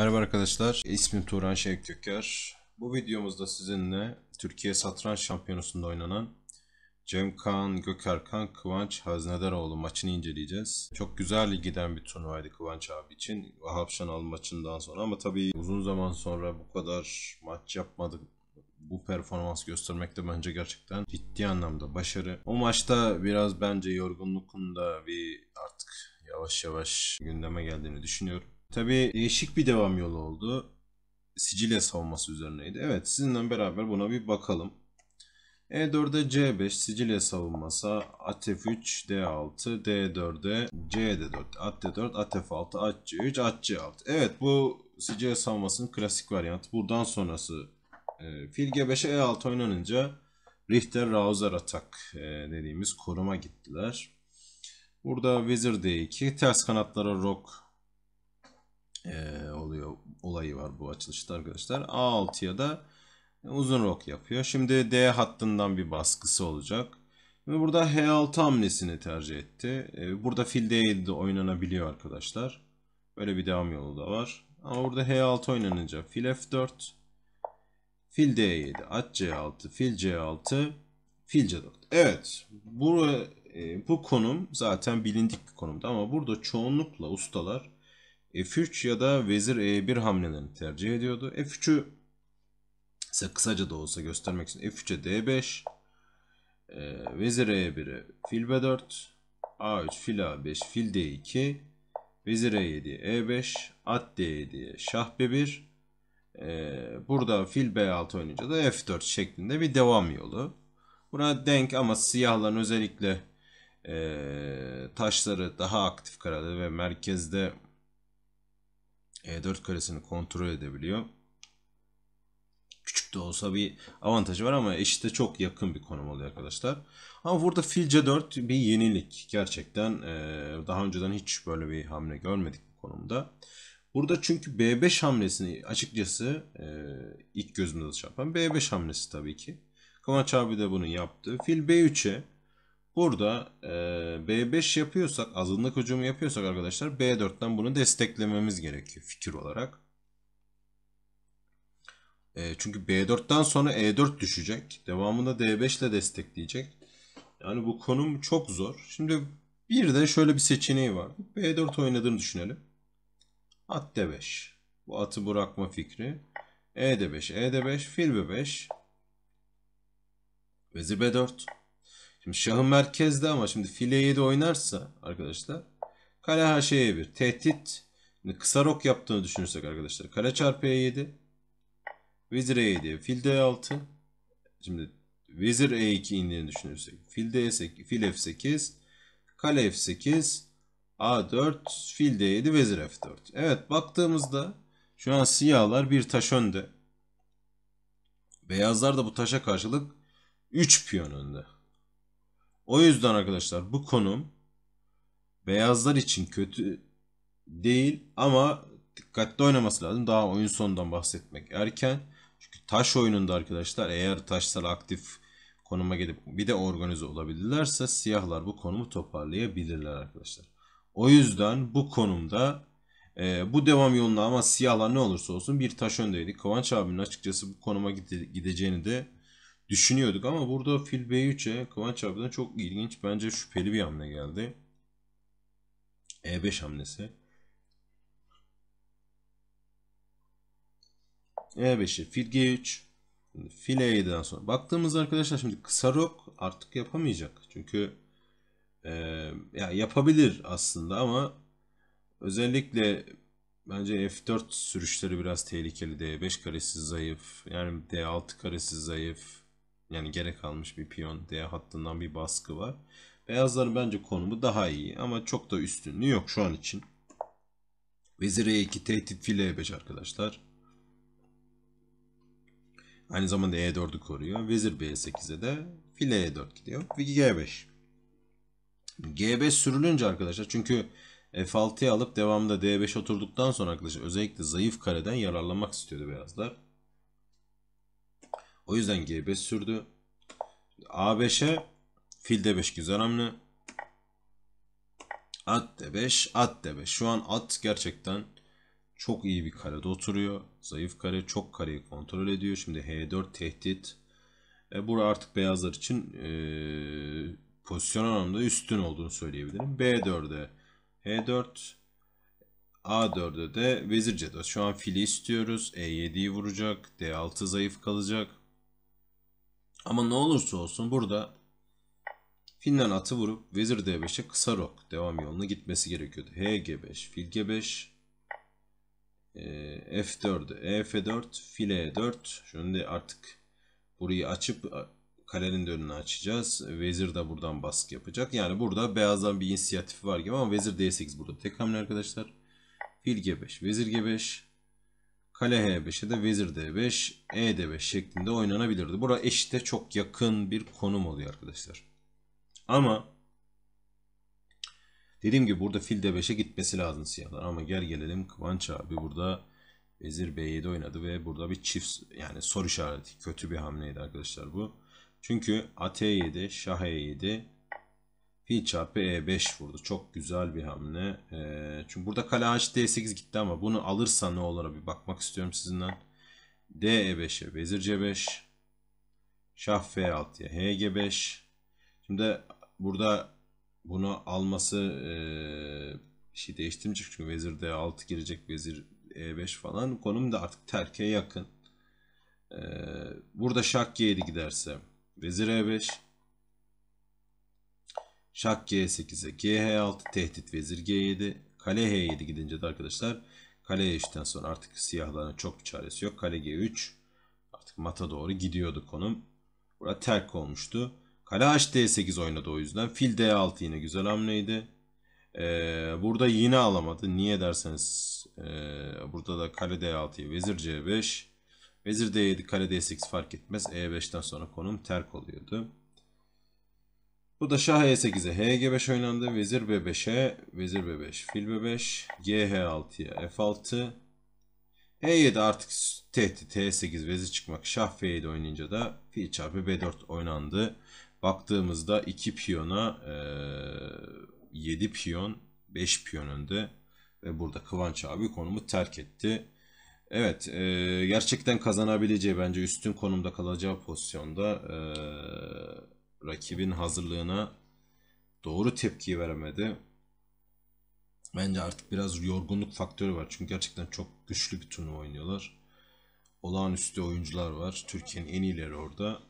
Merhaba arkadaşlar, ismim Turan Şevk Köker. Bu videomuzda sizinle Türkiye Satranç Şampiyonası'nda oynanan Cem Kaan, Gökerkan, Kıvanç Haznederoğlu maçını inceleyeceğiz. Çok güzel giden bir turnuvaydı Kıvanç abi için. Vahap Şanal maçından sonra ama tabii uzun zaman sonra bu kadar maç yapmadık bu performans göstermek de bence gerçekten ciddi anlamda başarı. O maçta biraz bence yorgunlukun da bir artık yavaş yavaş gündeme geldiğini düşünüyorum. Tabii değişik bir devam yolu oldu. Sicilya savunması üzerineydi. Evet sizinle beraber buna bir bakalım. E4'e C5 Sicilya savunması at F3 D6 D4'e CD4 at D4 at F6 at C3 at C6 Evet bu Sicilya savunmasının klasik varyantı. Buradan sonrası e, fil G5'e E6 oynanınca Richter Rauser atak e, dediğimiz koruma gittiler. Burada Vezir D2 ters kanatlara Rock e, oluyor olayı var bu açılışta arkadaşlar. A6'ya da uzun rok yapıyor. Şimdi D hattından bir baskısı olacak. Ve burada H6 hamlesini tercih etti. E, burada fil D7 de oynanabiliyor arkadaşlar. Böyle bir devam yolu da var. Ama burada H6 oynanınca fil F4 fil D7 at C6 fil C6 fil C4. Evet. Bu, e, bu konum zaten bilindik bir konumda ama burada çoğunlukla ustalar e, F3 ya da vezir E1 hamlelerini tercih ediyordu. E, F3'ü ise kısaca da olsa göstermek için e, F3'e D5 e, vezir E1'e fil B4 A3 fil A5 fil D2 vezir E7 E5 at D7'ye şah B1 burada fil B6 oynayınca da F4 şeklinde bir devam yolu. Buna denk ama siyahların özellikle e, taşları daha aktif kararlı ve merkezde e4 karesini kontrol edebiliyor. Küçük de olsa bir avantajı var ama eşite çok yakın bir konum oluyor arkadaşlar. Ama burada fil C4 bir yenilik. Gerçekten e, daha önceden hiç böyle bir hamle görmedik bu konumda. Burada çünkü B5 hamlesini açıkçası e, ilk gözümde çarpan B5 hamlesi tabii ki. Kıvanç abi de bunu yaptı. Fil B3'e Burada e, B5 yapıyorsak, azınlık hücumu yapıyorsak arkadaşlar B4'ten bunu desteklememiz gerekiyor fikir olarak. E, çünkü B4'ten sonra E4 düşecek. Devamında D5 ile destekleyecek. Yani bu konum çok zor. Şimdi bir de şöyle bir seçeneği var. B4 oynadığını düşünelim. At D5. Bu atı bırakma fikri. E 5 E 5 fil B5. Vezir B4. Şimdi şahı merkezde ama şimdi file 7 oynarsa arkadaşlar kale her şeye 1. Tehdit şimdi hani kısa rok yaptığını düşünürsek arkadaşlar kale çarpı E7 Vezir E7 fil D6 şimdi vezir E2 indiğini düşünürsek fil D8 fil F8 kale F8 A4 fil D7 vezir F4. Evet baktığımızda şu an siyahlar bir taş önde. Beyazlar da bu taşa karşılık 3 piyon önde. O yüzden arkadaşlar bu konum beyazlar için kötü değil ama dikkatli oynaması lazım. Daha oyun sonundan bahsetmek erken. Çünkü taş oyununda arkadaşlar eğer taşlar aktif konuma gidip bir de organize olabilirlerse siyahlar bu konumu toparlayabilirler arkadaşlar. O yüzden bu konumda e, bu devam yolunda ama siyahlar ne olursa olsun bir taş öndeydi. Kıvanç abinin açıkçası bu konuma gide, gideceğini de düşünüyorduk ama burada fil B3'e Kıvanç abiden çok ilginç bence şüpheli bir hamle geldi. E5 hamlesi. E5'e fil G3 fil E7'den sonra. Baktığımızda arkadaşlar şimdi kısa rok artık yapamayacak. Çünkü e, ya yapabilir aslında ama özellikle bence F4 sürüşleri biraz tehlikeli. D5 karesi zayıf. Yani D6 karesi zayıf yani gerek almış bir piyon D hattından bir baskı var. Beyazların bence konumu daha iyi ama çok da üstünlüğü yok şu an için. Vezir E2 tehdit fil E5 arkadaşlar. Aynı zamanda E4'ü koruyor. Vezir B8'e de fil E4 gidiyor. Ve G5. G5 sürülünce arkadaşlar çünkü F6'ya alıp devamında D5 oturduktan sonra arkadaşlar özellikle zayıf kareden yararlanmak istiyordu beyazlar. O yüzden G5 sürdü. A5'e fil D5 güzel hamle. At D5, at D5. Şu an at gerçekten çok iyi bir karede oturuyor. Zayıf kare, çok kareyi kontrol ediyor. Şimdi H4 tehdit. E, bura artık beyazlar için e, pozisyon anlamda üstün olduğunu söyleyebilirim. B4'e H4 A4'e de vezir C4. Şu an fili istiyoruz. E7'yi vuracak. D6 zayıf kalacak. Ama ne olursa olsun burada Finland atı vurup Vezir D5'e kısa rok devam yoluna gitmesi gerekiyordu. HG5, fil G5, F4'e, EF4, fil E4. Şimdi artık burayı açıp kalenin de önünü açacağız. Vezir de buradan baskı yapacak. Yani burada beyazdan bir inisiyatif var gibi ama Vezir D8 burada tek hamle arkadaşlar. Fil G5, Vezir G5, Kale H5'e de Vezir D5, E D5 şeklinde oynanabilirdi. Bura eşite çok yakın bir konum oluyor arkadaşlar. Ama dediğim gibi burada fil D5'e gitmesi lazım siyahlar. Ama gel gelelim Kıvanç abi burada Vezir B7 oynadı ve burada bir çift yani soru işareti kötü bir hamleydi arkadaşlar bu. Çünkü at E7, şah E7, Pi çarpı E5 vurdu. Çok güzel bir hamle. Ee, çünkü burada kale d 8 gitti ama bunu alırsa ne olur bir bakmak istiyorum sizinden. D E5'e vezir C5. Şah F6'ya HG5. Şimdi burada bunu alması e, bir şey değiştirmeyecek çünkü vezir D6 girecek vezir E5 falan. Konum da artık terke yakın. Ee, burada şah G7 giderse vezir E5 Şak G8'e GH6 tehdit vezir G7 kale H7 gidince de arkadaşlar kale h sonra artık siyahların çok bir çaresi yok. Kale G3 artık mata doğru gidiyordu konum. Burada terk olmuştu. Kale HD8 oynadı o yüzden. Fil D6 yine güzel hamleydi. Ee, burada yine alamadı. Niye derseniz e, burada da kale D6'ya vezir C5. Vezir D7 kale D8 fark etmez. E5'ten sonra konum terk oluyordu. Bu da şah e8'e hg5 oynandı. Vezir b5'e vezir b5 fil b5 gh6'ya f6 e7 artık tehdit t8 vezir çıkmak şah f7 oynayınca da fil çarpı b4 oynandı. Baktığımızda 2 piyona e, 7 piyon 5 piyon önde ve burada Kıvanç abi konumu terk etti. Evet e, gerçekten kazanabileceği bence üstün konumda kalacağı pozisyonda e, rakibin hazırlığına doğru tepkiyi veremedi. Bence artık biraz yorgunluk faktörü var. Çünkü gerçekten çok güçlü bir turnuva oynuyorlar. Olağanüstü oyuncular var. Türkiye'nin en iyileri orada.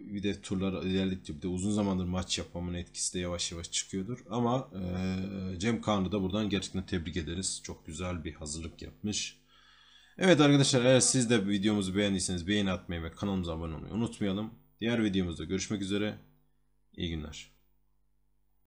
Bir de turlar ilerledikçe bir de uzun zamandır maç yapmamın etkisi de yavaş yavaş çıkıyordur. Ama e, Cem Kaan'ı da buradan gerçekten tebrik ederiz. Çok güzel bir hazırlık yapmış. Evet arkadaşlar eğer siz de videomuzu beğendiyseniz beğeni atmayı ve kanalımıza abone olmayı unutmayalım. Diğer videomuzda görüşmek üzere. İyi günler.